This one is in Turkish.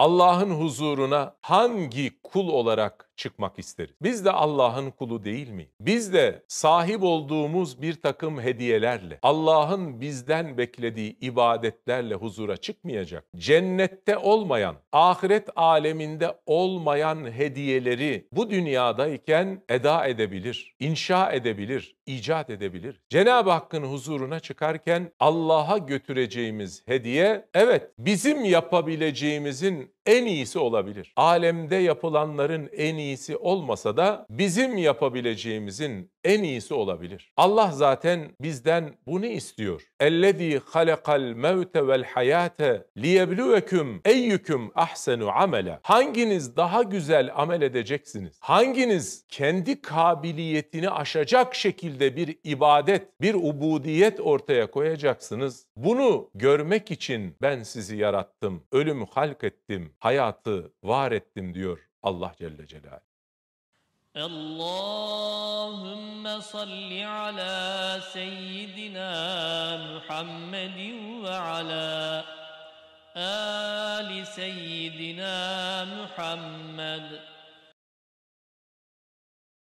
Allah'ın huzuruna hangi kul olarak çıkmak isteriz. Biz de Allah'ın kulu değil mi? Biz de sahip olduğumuz bir takım hediyelerle, Allah'ın bizden beklediği ibadetlerle huzura çıkmayacak. Cennette olmayan, ahiret aleminde olmayan hediyeleri bu dünyadayken eda edebilir, inşa edebilir, icat edebilir. Cenab-ı Hakk'ın huzuruna çıkarken Allah'a götüreceğimiz hediye evet bizim yapabileceğimizin en iyisi olabilir. Alemde yapılanların en iyi iyisi olmasa da bizim yapabileceğimizin en iyisi olabilir. Allah zaten bizden bunu istiyor. Ellezî halakal mevte vel hayate liyebluvekum eyyüküm ahsenu amele. Hanginiz daha güzel amel edeceksiniz? Hanginiz kendi kabiliyetini aşacak şekilde bir ibadet, bir ubudiyet ortaya koyacaksınız? Bunu görmek için ben sizi yarattım, ölümü halk ettim, hayatı var ettim diyor الله جل جلاله اللهم صل على سيدنا محمد وعلى آل سيدنا محمد